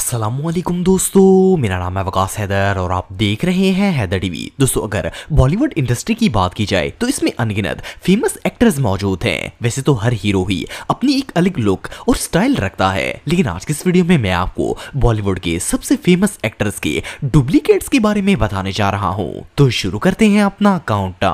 असलम दोस्तों मेरा नाम है वकास हैदर और आप देख रहे हैं हैदर टीवी दोस्तों अगर बॉलीवुड इंडस्ट्री की बात की जाए तो इसमें अनगिनत फेमस एक्टर्स मौजूद हैं वैसे तो हर हीरो ही अपनी एक अलग लुक और स्टाइल रखता है लेकिन आज के इस वीडियो में मैं आपको बॉलीवुड के सबसे फेमस एक्टर्स के डुप्लीकेट्स के बारे में बताने जा रहा हूँ तो शुरू करते हैं अपना काउंट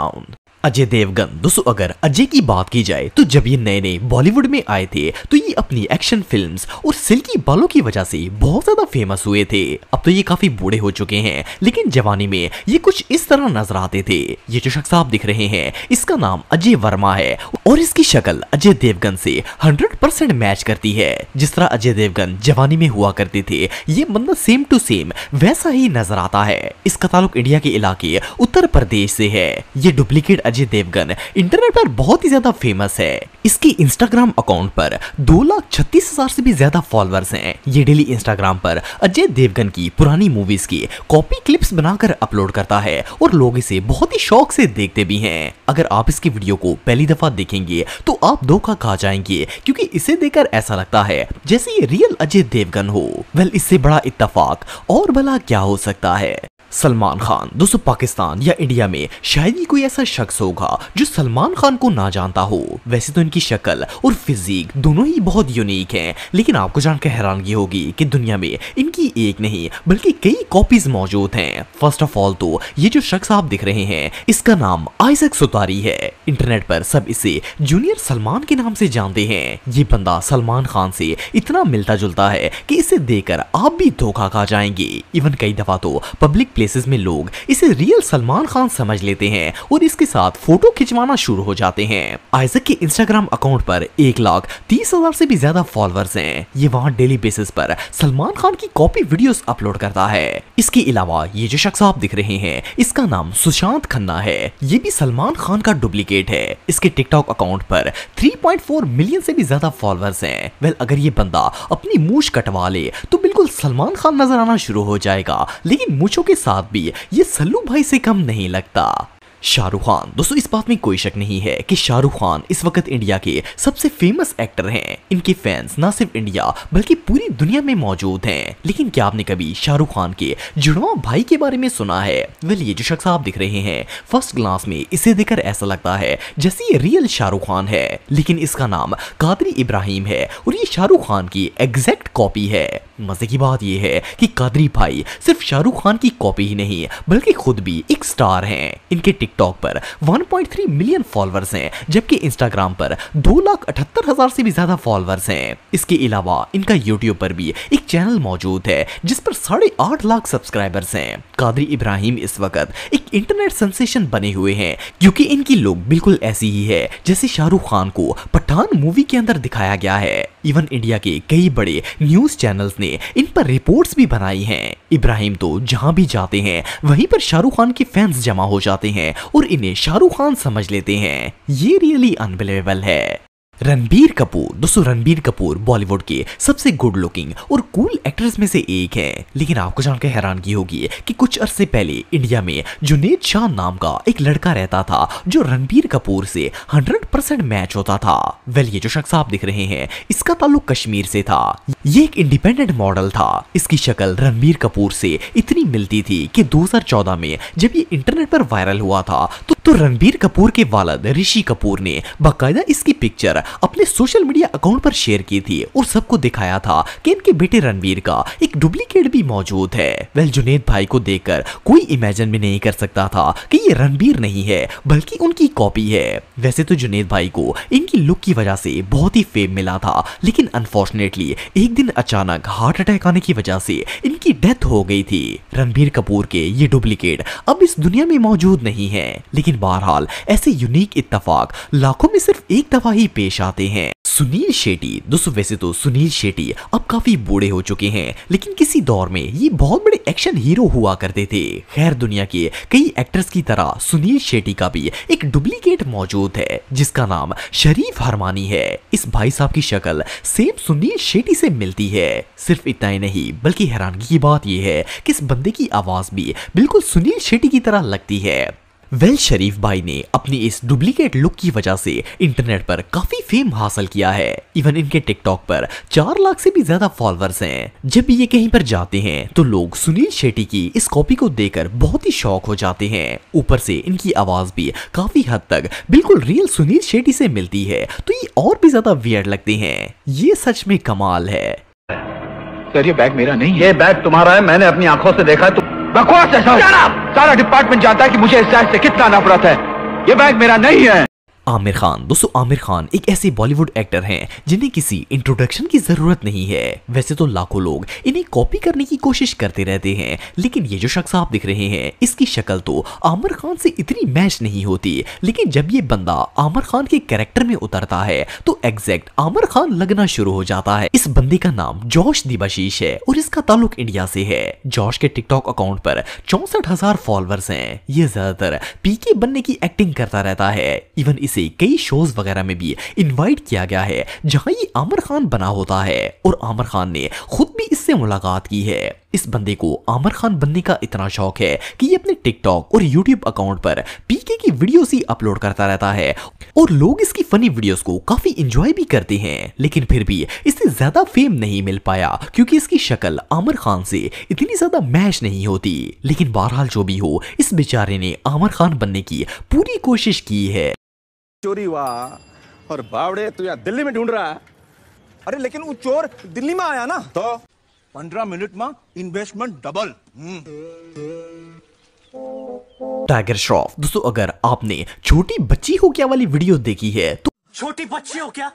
अजय देवगन दोस्तों अगर अजय की बात की जाए तो जब ये नए नए बॉलीवुड में आए थे तो ये अपनी एक्शन फिल्म्स और सिल्की बालों की वजह से बहुत ज्यादा फेमस हुए थे अब तो ये काफी बूढ़े हो चुके हैं लेकिन जवानी में ये कुछ इस तरह नजर आते थे ये जो शख्स आप दिख रहे हैं इसका नाम अजय वर्मा है और इसकी शक्ल अजय देवगन से हंड्रेड मैच करती है जिस तरह अजय देवगन जवानी में हुआ करते थे ये मतलब सेम टू सेम वैसा ही नजर आता है इसका ताल्लुक इंडिया के इलाके उत्तर प्रदेश से है ये डुप्लीकेट अजय देवगन इंटरनेट पर बहुत ही ज्यादा फेमस है इसकी इंस्टाग्राम अकाउंट पर दो लाख छत्तीस हजार से भी ज्यादा फॉलोअर्स हैं ये डेली इंस्टाग्राम पर अजय देवगन की पुरानी मूवीज की कॉपी क्लिप्स बनाकर अपलोड करता है और लोग इसे बहुत ही शौक से देखते भी हैं अगर आप इसकी वीडियो को पहली दफा देखेंगे तो आप धोखा खा जाएंगे क्योंकि इसे देखकर ऐसा लगता है जैसे ये रियल अजय देवगन हो वेल इससे बड़ा इतफाक और भला क्या हो सकता है सलमान खान दोस्तों पाकिस्तान या इंडिया में शायद ही कोई ऐसा शख्स होगा जो सलमान खान को ना जानता हो वैसे तो इनकी शक्ल और फिजिक दोनों ही बहुत यूनिक हैं लेकिन आपको जानकर हैरानगी होगी कि दुनिया में इनकी एक नहीं बल्कि कई कॉपीज मौजूद हैं फर्स्ट ऑफ ऑल तो ये जो शख्स आप दिख रहे हैं इसका नाम आइजक सुतारी है इंटरनेट पर सब इसे जूनियर सलमान के नाम से जानते हैं ये बंदा सलमान खान से इतना मिलता जुलता है की इसे देखकर आप भी धोखा खा जाएंगे इवन कई दफा तो पब्लिक प्लेसेस में लोग इसे रियल सलमान खान समझ लेते हैं और इसके साथ फोटो खिंचवाना शुरू हो जाते हैं आइजक के इंस्टाग्राम अकाउंट पर एक लाख तीस हजार से भी ज्यादा फॉलोअर्स हैं ये वहाँ डेली बेसिस पर सलमान खान की कॉपी वीडियोस अपलोड करता है इसके अलावा ये जो शख्स आप दिख रहे हैं इसका नाम सुशांत खन्ना है ये भी सलमान खान का डुप्लीकेट है इसके टिकटॉक अकाउंट पर थ्री मिलियन से भी ज्यादा फॉलोअर्स है वेल अगर ये बंदा अपनी मूछ कटवा ले तो बिल्कुल सलमान खान नजर आना शुरू हो जाएगा लेकिन मूछों के साथ भी ये सल्लू भाई से कम नहीं लगता शाहरुख खान दोस्तों इस बात में कोई शक नहीं है कि शाहरुख खान इस वक्त इंडिया के सबसे फेमस एक्टर हैं इनके फैंस ना सिर्फ इंडिया बल्कि पूरी दुनिया में मौजूद हैं लेकिन क्या आपने कभी शाहरुख खान के जुड़वा भाई के बारे में सुना है वेल ये जो शख्स आप दिख रहे हैं फर्स्ट क्लास में इसे देखकर ऐसा लगता है जैसे ये रियल शाहरुख खान है लेकिन इसका नाम कादरी इब्राहिम है और ये शाहरुख खान की एग्जैक्ट कॉपी है मजे की बात यह है कि कादरी भाई सिर्फ शाहरुख खान की कॉपी ही नहीं बल्कि खुद भी एक स्टार हैं इनके टिकटॉक पर 1.3 मिलियन फॉलोअर्स हैं जबकि इंस्टाग्राम पर दो लाख अठहत्तर हजार से भी ज्यादा फॉलोअर्स हैं इसके अलावा इनका यूट्यूब पर भी एक चैनल मौजूद है जिस पर साढ़े आठ लाख सब्सक्राइबर्स है कादरी इब्राहिम इस वक्त एक इंटरनेट सेंसेशन बने हुए हैं क्यूँकी इनकी लोग बिल्कुल ऐसी ही है जैसे शाहरुख खान को पट संविधान मूवी के अंदर दिखाया गया है इवन इंडिया के कई बड़े न्यूज चैनल्स ने इन पर रिपोर्ट्स भी बनाई हैं इब्राहिम तो जहां भी जाते हैं वहीं पर शाहरुख खान के फैंस जमा हो जाते हैं और इन्हें शाहरुख खान समझ लेते हैं ये रियली अनबिलेबल है रणबीर कपूर दोस्तों रणबीर कपूर बॉलीवुड के सबसे गुड लुकिंग और कूल एक्ट्रेस में से एक है लेकिन आपको जानकर हैरानगी होगी कि कुछ अरसे पहले इंडिया में जुनेद शाह नाम का एक लड़का रहता था जो रणबीर कपूर से 100 परसेंट मैच होता था वेल ये जो शख्स आप दिख रहे हैं इसका ताल्लुक कश्मीर से था ये एक इंडिपेंडेंट मॉडल था इसकी शक्ल रणबीर कपूर से इतनी मिलती थी कि दो में जब ये इंटरनेट पर वायरल हुआ था तो, तो रणबीर कपूर के वालद ऋषि कपूर ने बाकायदा इसकी पिक्चर अपने सोशल मीडिया अकाउंट पर शेयर की थी और सबको दिखाया था कि इनके बेटे रणवीर का एक डुप्लीकेट भी मौजूद है वेल जुनेद भाई को देखकर कोई इमेजिन भी नहीं कर सकता था कि ये रणबीर नहीं है बल्कि उनकी कॉपी है वैसे तो जुनेद भाई को इनकी लुक की वजह से बहुत ही फेम मिला था लेकिन अनफॉर्चुनेटली एक दिन अचानक हार्ट अटैक आने की वजह से इनकी डेथ हो गई थी रणबीर कपूर के ये डुप्लीकेट अब इस दुनिया में मौजूद नहीं है लेकिन बहरहाल ऐसे यूनिक इतफाक लाखों में सिर्फ एक दफा ही पेश पेश आते हैं सुनील शेट्टी दोस्तों वैसे तो सुनील शेट्टी अब काफी बूढ़े हो चुके हैं लेकिन किसी दौर में ये बहुत बड़े एक्शन हीरो हुआ करते थे खैर दुनिया के कई एक्टर्स की तरह सुनील शेट्टी का भी एक डुप्लीकेट मौजूद है जिसका नाम शरीफ हरमानी है इस भाई साहब की शक्ल सेम सुनील शेट्टी से मिलती है सिर्फ इतना ही नहीं बल्कि हैरानगी की बात यह है कि इस बंदे की आवाज भी बिल्कुल सुनील शेट्टी की तरह लगती है वेल शरीफ भाई ने अपनी इस डुप्लीकेट लुक की वजह से इंटरनेट पर काफी फेम हासिल किया है इवन इनके टिकटॉक पर चार लाख से भी ज्यादा फॉलोअर्स हैं। जब भी ये कहीं पर जाते हैं तो लोग सुनील शेट्टी की इस कॉपी को देखकर बहुत ही शौक हो जाते हैं ऊपर से इनकी आवाज भी काफी हद तक बिल्कुल रियल सुनील शेट्टी से मिलती है तो ये और भी ज्यादा वियर लगते हैं ये सच में कमाल है सर ये बैग मेरा नहीं है ये बैग तुम्हारा है मैंने अपनी आंखों से देखा तो बकवास है सर सारा डिपार्टमेंट जानता है कि मुझे इस साइज से कितना नफरत है ये बैग मेरा नहीं है आमिर खान दोस्तों आमिर खान एक ऐसे बॉलीवुड एक्टर हैं जिन्हें किसी इंट्रोडक्शन की जरूरत नहीं है वैसे तो लाखों लोग इन्हें कॉपी करने की कोशिश करते रहते हैं लेकिन ये जो शख्स आप दिख रहे हैं इसकी शक्ल तो आमिर खान से इतनी मैच नहीं होती लेकिन जब ये बंदा आमिर खान के कैरेक्टर में उतरता है तो एग्जैक्ट आमिर खान लगना शुरू हो जाता है इस बंदे का नाम जॉश दिबाशीष है और इसका ताल्लुक इंडिया से है जॉश के टिकटॉक अकाउंट पर चौसठ हजार फॉलोअर्स है ये ज्यादातर पीके बनने की एक्टिंग करता रहता है इवन इस से कई शोज वगैरह में भी इन्वाइट किया गया है जहां ये आमिर खान बना होता है और आमिर खान ने खुद भी इससे मुलाकात की है इस बंदे को आमिर खान बनने का इतना शौक है कि ये अपने टिकटॉक और यूट्यूब अकाउंट पर पीके की वीडियोस ही अपलोड करता रहता है और लोग इसकी फनी वीडियोस को काफी इंजॉय भी करते हैं लेकिन फिर भी इससे ज्यादा फेम नहीं मिल पाया क्योंकि इसकी शक्ल आमिर खान से इतनी ज्यादा मैच नहीं होती लेकिन बहरहाल जो भी हो इस बेचारे ने आमिर खान बनने की पूरी कोशिश की है चोरी हुआ और बावड़े तू यहाँ दिल्ली में ढूंढ रहा है अरे लेकिन वो चोर दिल्ली में आया ना तो पंद्रह मिनट में इन्वेस्टमेंट डबल टाइगर श्रॉफ दोस्तों अगर आपने छोटी बच्ची हो क्या वाली वीडियो देखी है तो छोटी बच्ची हो क्या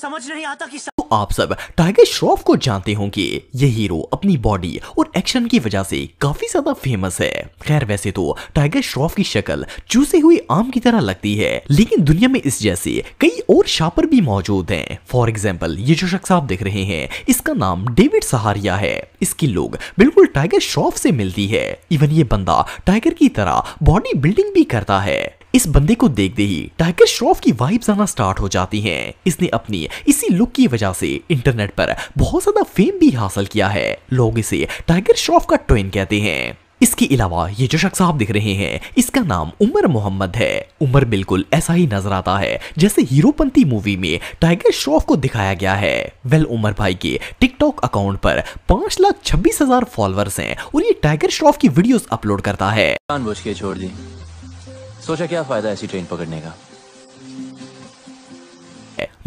समझ नहीं आता कि आप सब टाइगर श्रॉफ को जानते होंगे ये हीरो अपनी बॉडी और एक्शन की वजह से काफी ज्यादा फेमस है खैर वैसे तो टाइगर श्रॉफ की शक्ल चूसे हुए आम की तरह लगती है लेकिन दुनिया में इस जैसे कई और शापर भी मौजूद हैं फॉर एग्जाम्पल ये जो शख्स आप देख रहे हैं इसका नाम डेविड सहारिया है इसकी लोग बिल्कुल टाइगर श्रॉफ से मिलती है इवन ये बंदा टाइगर की तरह बॉडी बिल्डिंग भी करता है इस बंदे को देखते ही टाइगर श्रॉफ की वाइब्स आना स्टार्ट हो जाती हैं इसने अपनी इसी लुक की वजह से इंटरनेट पर बहुत ज्यादा फेम भी हासिल किया है लोग इसे टाइगर श्रॉफ का ट्वेन कहते हैं इसके अलावा ये जो शख्स आप दिख रहे हैं इसका नाम उमर मोहम्मद है उमर बिल्कुल ऐसा ही नजर आता है जैसे हीरोपंथी मूवी में टाइगर श्रॉफ को दिखाया गया है वेल उमर भाई के टिकटॉक अकाउंट पर पांच लाख छब्बीस हजार फॉलोअर्स हैं और ये टाइगर श्रॉफ की वीडियोस अपलोड करता है छोड़ दी सोचा क्या फायदा ऐसी ट्रेन पकड़ने का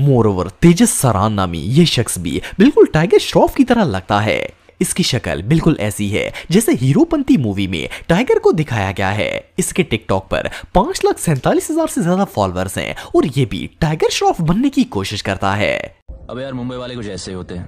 मोरोवर तेजस सरान नामी ये शख्स भी बिल्कुल टाइगर श्रॉफ की तरह लगता है इसकी शक्ल बिल्कुल ऐसी है जैसे हीरोपंती मूवी में टाइगर को दिखाया गया है इसके टिकटॉक पर पांच लाख सैंतालीस हजार से ज्यादा फॉलोअर्स हैं और ये भी टाइगर श्रॉफ बनने की कोशिश करता है अब यार मुंबई वाले कुछ ऐसे होते हैं